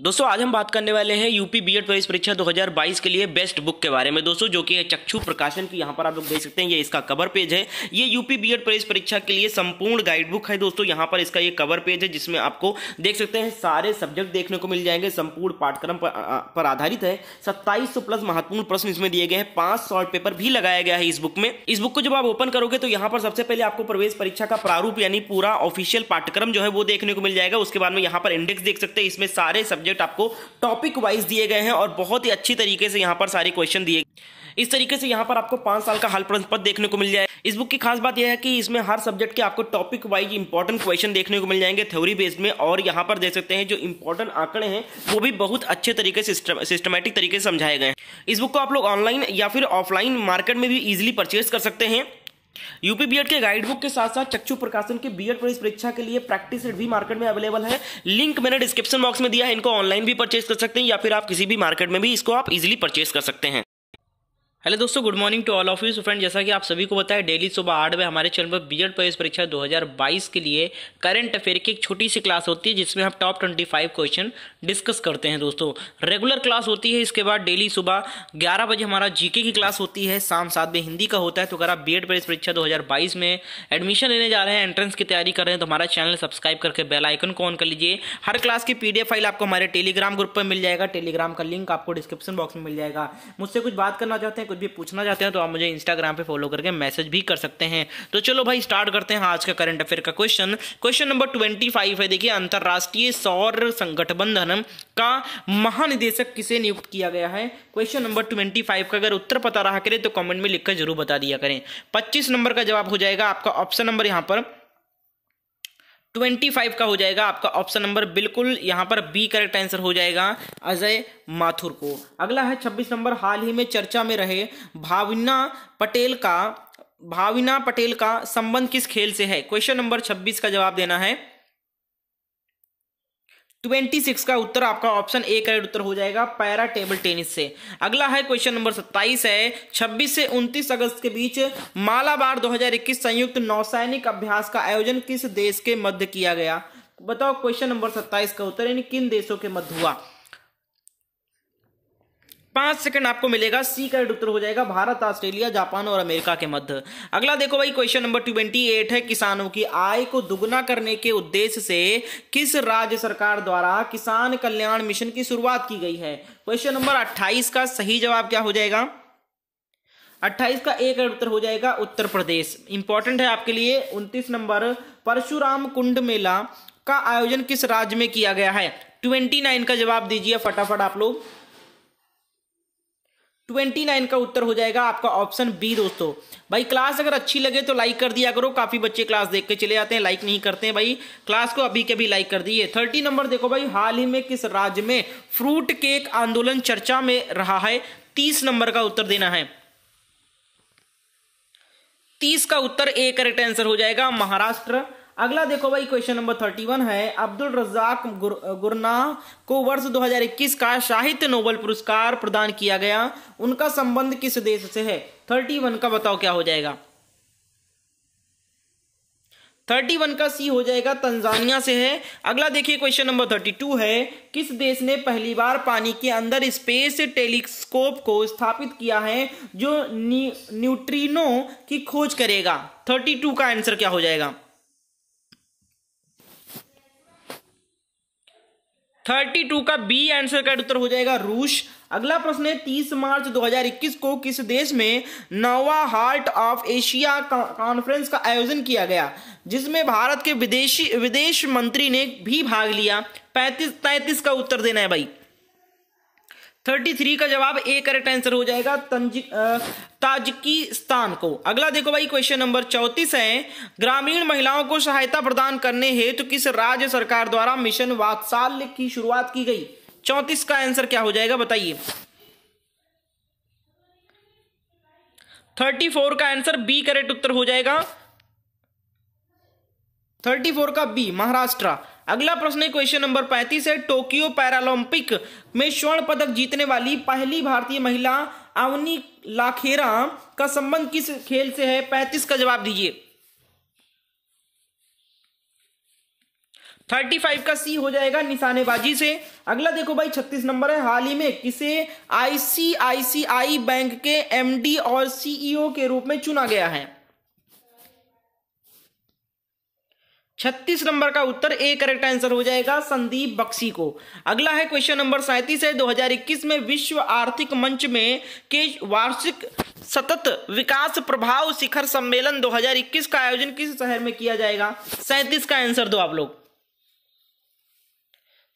दोस्तों आज हम बात करने वाले हैं यूपी बीएड प्रवेश परीक्षा 2022 के लिए बेस्ट बुक के बारे में दोस्तों जो कि चक्षु प्रकाशन की यहाँ पर आप लोग देख सकते हैं ये इसका कवर पेज है ये यूपी बीएड प्रवेश परीक्षा के लिए संपूर्ण गाइड बुक है दोस्तों यहाँ पर इसका ये कवर पेज है जिसमें आपको देख सकते हैं सारे सब्जेक्ट देखने को मिल जाएंगे संपूर्ण पाठ्यक्रम पर, पर आधारित है सत्ताईस प्लस महत्वपूर्ण प्रश्न इसमें दिए गए हैं पांच शॉर्ट पेपर भी लगाया गया है इस बुक में इस बुक को जब आप ओपन करोगे तो यहाँ पर सबसे पहले आपको प्रवेश परीक्षा का प्रारूप यानी पूरा ऑफिशियल पाठ्यक्रम जो है वो देखने को मिल जाएगा उसके बाद में यहाँ पर इंडेक्स देख सकते हैं इसमें सारे सब्जेक्ट सब्जेक्ट आपको टॉपिक वाइज दिए गए हैं और बहुत ही अच्छी तरीके से यहाँ पर सारे क्वेश्चन दिए इस तरीके से यहाँ पर आपको पांच साल का हाल प्रश्न देखने को मिल जाए इस बुक की खास बात यह है कि इसमें हर सब्जेक्ट के आपको टॉपिक वाइज इंपॉर्टेंट क्वेश्चन देखने को मिल जाएंगे थ्योरी बेस्ड में और यहाँ पर देख सकते हैं जो इंपॉर्टेंट आंकड़े हैं वो भी बहुत अच्छे तरीके से सिस्टमेटिक तरीके से समझाए गए हैं इस बुक को आप लोग ऑनलाइन या फिर ऑफलाइन मार्केट में भी इजिली परचेज कर सकते हैं यूपी बीएड के गाइड बुक के साथ साथ चक्षु प्रकाशन के बीएड प्रवेश परीक्षा के लिए प्रैक्टिस सेट भी मार्केट में अवेलेबल है लिंक मैंने डिस्क्रिप्शन बॉक्स में दिया है इनको ऑनलाइन भी परचेज कर सकते हैं या फिर आप किसी भी मार्केट में भी इसको आप इजिली परचेज कर सकते हैं हेलो दोस्तों good morning to all of you friend जैसा कि आप सभी को बताया डेली सुबह आठ बजे हमारे चैनल पर एड प्रवेश परीक्षा 2022 के लिए करंट अफेयर की एक छोटी सी क्लास होती है जिसमें हम टॉप 25 क्वेश्चन डिस्कस करते हैं दोस्तों रेगुलर क्लास होती है इसके बाद डेली सुबह ग्यारह बजे हमारा जीके की क्लास होती है शाम सात बजे हिंदी का होता है तो अगर आप बी प्रवेश परीक्षा दो में एडमिशन लेने जा रहे हैं एंट्रेंस की तैयारी कर रहे हैं तो हमारा चैनल सब्सक्राइब करके बेलाइकन को ऑन कर लीजिए हर क्लास की पी फाइल आपको हमारे टेलीग्राम ग्रुप पर मिल जाएगा टेलीग्राम का लिंक आपको डिस्क्रिप्शन बॉक्स में मिल जाएगा मुझसे कुछ बात करना चाहते हैं कुछ भी पूछना चाहते हैं तो आप मुझे इंस्टाग्राम पे फॉलो करके मैसेज भी कर सकते हैं तो चलो भाई स्टार्ट करते हैं आज का करंट अफेयर का question question number twenty five है देखिए अंतर्राष्ट्रीय सौर संगठबंधन का महानिदेशक किसे नियुक्त किया गया है क्वेश्चन नंबर ट्वेंटी फाइव का अगर उत्तर पता रहा करें तो कमेंट में लिखकर जरूर बता दिया करें पच्चीस नंबर का जवाब हो जाएगा आपका ऑप्शन नंबर यहाँ पर ट्वेंटी फाइव का हो जाएगा आपका ऑप्शन नंबर बिल्कुल यहां पर बी करेक्ट आंसर हो जाएगा अजय माथुर को अगला है छब्बीस नंबर हाल ही में चर्चा में रहे भाविना पटेल का भाविना पटेल का संबंध किस खेल से है क्वेश्चन नंबर छब्बीस का जवाब देना है ट्वेंटी सिक्स का उत्तर आपका ऑप्शन ए करेक्ट उत्तर हो जाएगा पैरा टेबल टेनिस से अगला है क्वेश्चन नंबर सत्ताईस है छब्बीस से उनतीस अगस्त के बीच मालाबार 2021 संयुक्त नौसैनिक अभ्यास का आयोजन किस देश के मध्य किया गया बताओ क्वेश्चन नंबर सत्ताईस का उत्तर यानी किन देशों के मध्य हुआ पांच सेकंड आपको मिलेगा सी का उत्तर हो जाएगा भारत ऑस्ट्रेलिया जापान और अमेरिका के मध्य अगला देखो भाई क्वेश्चन नंबर ट्वेंटी एट है किसानों की आय को दुगना करने के उद्देश्य से किस राज्य सरकार द्वारा किसान कल्याण मिशन की शुरुआत की गई है क्वेश्चन नंबर अट्ठाईस का सही जवाब क्या हो जाएगा अट्ठाईस का एक उत्तर हो जाएगा उत्तर प्रदेश इंपॉर्टेंट है आपके लिए उन्तीस नंबर परशुराम कुंड मेला का आयोजन किस राज्य में किया गया है ट्वेंटी नाइन का जवाब दीजिए फटाफट आप लोग ट्वेंटी नाइन का उत्तर हो जाएगा आपका ऑप्शन बी दोस्तों भाई क्लास अगर अच्छी लगे तो लाइक कर दिया करो काफ़ी बच्चे क्लास देख के चले जाते हैं लाइक नहीं करते हैं भाई क्लास को अभी के अभी लाइक कर दिए थर्टी नंबर देखो भाई हाल ही में किस राज्य में फ्रूट केक आंदोलन चर्चा में रहा है तीस नंबर का उत्तर देना है तीस का उत्तर ए करेक्ट आंसर हो जाएगा महाराष्ट्र अगला देखो भाई क्वेश्चन नंबर थर्टी वन है अब्दुल रजाक गुरना को वर्ष 2021 का साहित्य नोबल पुरस्कार प्रदान किया गया उनका संबंध किस देश से है थर्टी वन का बताओ क्या हो जाएगा थर्टी वन का सी हो जाएगा तंजानिया से है अगला देखिए क्वेश्चन नंबर थर्टी टू है किस देश ने पहली बार पानी के अंदर स्पेस टेलीस्कोप को स्थापित किया है जो न्यूट्रिनो की खोज करेगा थर्टी टू का आंसर क्या हो जाएगा थर्टी टू का बी आंसर का उत्तर हो जाएगा रूस अगला प्रश्न है तीस मार्च 2021 को किस देश में नवा हार्ट ऑफ एशिया कॉन्फ्रेंस का आयोजन किया गया जिसमें भारत के विदेशी विदेश मंत्री ने भी भाग लिया पैंतीस तैंतीस का उत्तर देना है भाई थर्टी थ्री का जवाब ए करेक्ट आंसर हो जाएगा ताजिकिस्तान को अगला देखो भाई क्वेश्चन नंबर चौतीस है ग्रामीण महिलाओं को सहायता प्रदान करने हेतु तो किस राज्य सरकार द्वारा मिशन वात्साल्य की शुरुआत की गई चौतीस का आंसर क्या हो जाएगा बताइए थर्टी फोर का आंसर बी करेक्ट उत्तर हो जाएगा थर्टी फोर का बी महाराष्ट्र अगला प्रश्न क्वेश्चन नंबर पैंतीस है टोक्यो पैरालंपिक में स्वर्ण पदक जीतने वाली पहली भारतीय महिला अवनी लाखेरा का संबंध किस खेल से है पैंतीस का जवाब दीजिए थर्टी फाइव का सी हो जाएगा निशानेबाजी से अगला देखो भाई छत्तीस नंबर है हाल ही में किसे आईसीआईसीआई बैंक के एमडी और सीईओ e के रूप में चुना गया है छत्तीस नंबर का उत्तर ए करेक्ट आंसर हो जाएगा संदीप बक्सी को अगला है क्वेश्चन नंबर सैंतीस है 2021 में विश्व आर्थिक मंच में के वार्षिक सतत विकास प्रभाव शिखर सम्मेलन 2021 का आयोजन किस शहर में किया जाएगा सैंतीस का आंसर दो आप लोग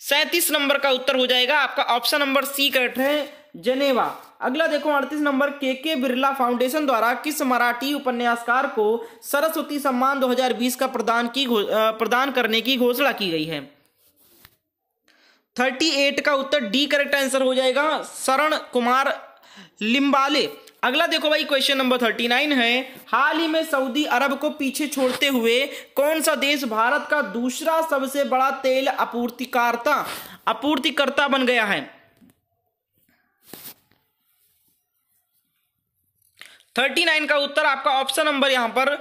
सैंतीस नंबर का उत्तर हो जाएगा आपका ऑप्शन नंबर सी करेक्ट है जनेवा अगला देखो अड़तीस नंबर के के बिरला फाउंडेशन द्वारा किस मराठी उपन्यासकार को सरस्वती सम्मान 2020 का प्रदान की प्रदान करने की घोषणा की गई है 38 का उत्तर डी करेक्ट आंसर हो जाएगा शरण कुमार लिम्बाले अगला देखो भाई क्वेश्चन नंबर 39 है हाल ही में सऊदी अरब को पीछे छोड़ते हुए कौन सा देश भारत का दूसरा सबसे बड़ा तेल आपूर्तिकारता आपूर्तिकर्ता बन गया है थर्टी नाइन का उत्तर आपका ऑप्शन नंबर यहां पर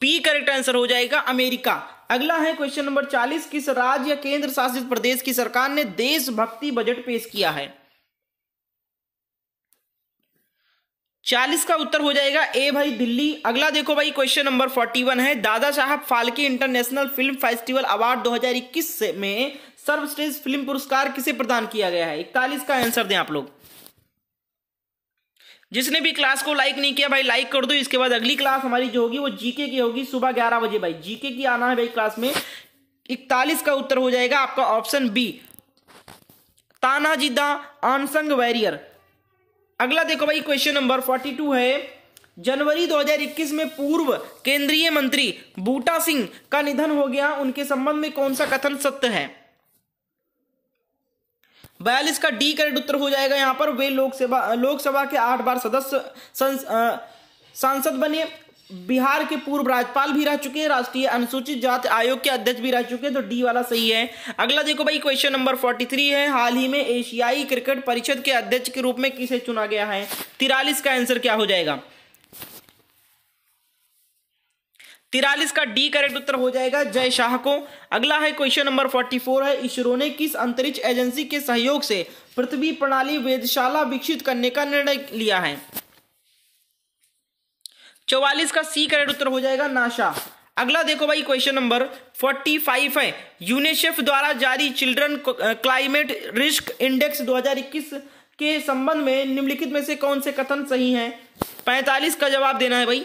बी करेक्ट आंसर हो जाएगा अमेरिका अगला है क्वेश्चन नंबर चालीस किस राज्य या केंद्र शासित प्रदेश की सरकार ने देशभक्ति बजट पेश किया है चालीस का उत्तर हो जाएगा ए भाई दिल्ली अगला देखो भाई क्वेश्चन नंबर फोर्टी वन है Dada Saheb Phalke international film festival award 2021 में सर्वश्रेष्ठ फिल्म पुरस्कार किसे प्रदान किया गया है इकतालीस का आंसर दें आप लोग जिसने भी क्लास को लाइक नहीं किया भाई लाइक कर दो इसके बाद अगली क्लास हमारी जो होगी वो जीके की होगी सुबह ग्यारह बजे भाई जीके की आना है भाई क्लास में इकतालीस का उत्तर हो जाएगा आपका option B Tanaji the unsung warrior अगला देखो भाई क्वेश्चन नंबर फोर्टी टू है जनवरी 2021 में पूर्व केंद्रीय मंत्री बूटा सिंह का निधन हो गया उनके संबंध में कौन सा कथन सत्य है बयालीस का डी करेक्ट उत्तर हो जाएगा यहाँ पर वे लोकसभा लोकसभा के आठ बार सदस्य सांसद बने बिहार के पूर्व राज्यपाल भी रह चुके हैं राष्ट्रीय अनुसूचित जाति आयोग के अध्यक्ष भी रह चुके हैं तो डी वाला सही है अगला देखो भाई क्वेश्चन नंबर फोर्टी थ्री है हाल ही में एशियाई क्रिकेट परिषद के अध्यक्ष के रूप में किसे चुना गया है तिरालीस का आंसर क्या हो जाएगा तिरालीस का डी करेक्ट उत्तर हो जाएगा जय शाह को अगला है क्वेश्चन नंबर फोर्टी फोर है इसरो ने किस अंतरिक्ष एजेंसी के सहयोग से पृथ्वी प्रणाली वेदशाला विकसित करने का निर्णय लिया है चौवालीस का सी करेक्ट उत्तर हो जाएगा नाशा अगला देखो भाई क्वेश्चन नंबर 45 है यूनिसेफ द्वारा जारी चिल्ड्रन क्लाइमेट रिस्क इंडेक्स दो के संबंध में निम्नलिखित में से कौन से कथन सही है पैंतालीस का जवाब देना है भाई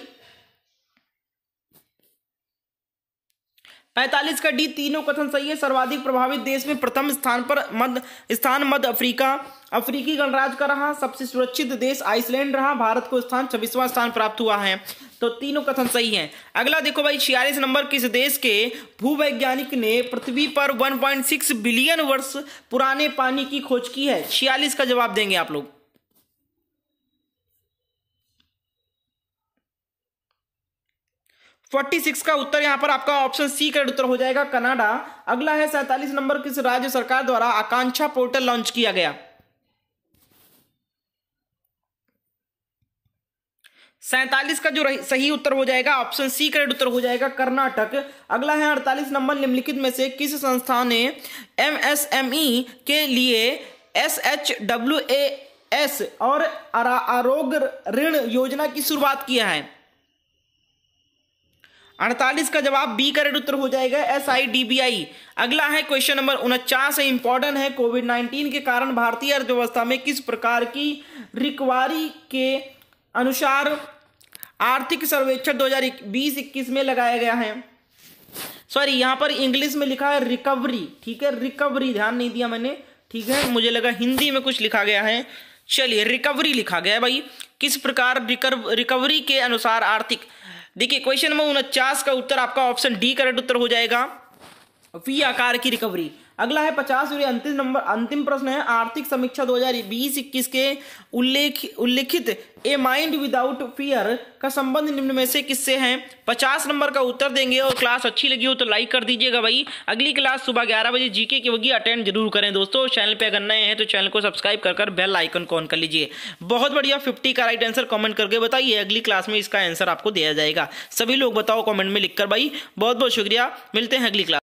पैंतालीस का डी तीनों कथन सही है सर्वाधिक प्रभावित देश में प्रथम स्थान पर मध्य स्थान मध्य अफ्रीका अफ्रीकी गणराज्य का रहा सबसे सुरक्षित देश आइसलैंड रहा भारत को स्थान छब्बीसवां स्थान प्राप्त हुआ है तो तीनों कथन सही है अगला देखो भाई छियालीस नंबर किस देश के भूवैज्ञानिक ने पृथ्वी पर 1.6 बिलियन वर्ष पुराने पानी की खोज की है छियालीस का जवाब देंगे आप लोग फोर्टी सिक्स का उत्तर यहाँ पर आपका ऑप्शन सी करेक्ट उत्तर हो जाएगा कनाडा अगला है सैतालीस नंबर किस राज्य सरकार द्वारा आकांक्षा पोर्टल लॉन्च किया गया सैतालीस का जो सही उत्तर हो जाएगा ऑप्शन सी करेक्ट उत्तर हो जाएगा कर्नाटक अगला है अड़तालीस नंबर निम्नलिखित में से किस संस्था ने एमएसएमई के लिए S H W A S और आरोग्य ऋण योजना की शुरुआत किया है अड़तालीस का जवाब बी करेक्ट उत्तर हो जाएगा S I D B I अगला है क्वेश्चन नंबर उनचास है इंपॉर्टेंट है कोविड नाइन्टीन के कारण भारतीय अर्थव्यवस्था में किस प्रकार की रिकवारी के अनुसार आर्थिक सर्वेक्षण दो हजार बीस इक्कीस में लगाया गया है सॉरी यहां पर इंग्लिश में लिखा है रिकवरी ठीक है रिकवरी ध्यान नहीं दिया मैंने ठीक है मुझे लगा हिंदी में कुछ लिखा गया है चलिए रिकवरी लिखा गया है भाई किस प्रकार रिकवरी के अनुसार आर्थिक देखिए क्वेश्चन नंबर उनचास का उत्तर आपका ऑप्शन डी करेक्ट उत्तर हो जाएगा वी आकार की रिकवरी अगला है पचास अंतिम नंबर अंतिम प्रश्न है आर्थिक समीक्षा 2020-21 के उल्लेख उल्लेखित ए माइंड विदाउट फियर का संबंध निम्न में से किससे है पचास नंबर का उत्तर देंगे और क्लास अच्छी लगी हो तो लाइक कर दीजिएगा भाई अगली क्लास सुबह ग्यारह बजे जीके की होगी अटेंड जरूर करें दोस्तों चैनल पर अगर नए हैं तो चैनल को सब्सक्राइब कर कर बेल आइकन को ऑन कर लीजिए बहुत बढ़िया फिफ्टी का राइट आंसर कॉमेंट करके बताइए अगली क्लास में इसका आंसर आपको दिया जाएगा सभी लोग बताओ कॉमेंट में लिखकर भाई बहुत बहुत शुक्रिया मिलते हैं अगली क्लास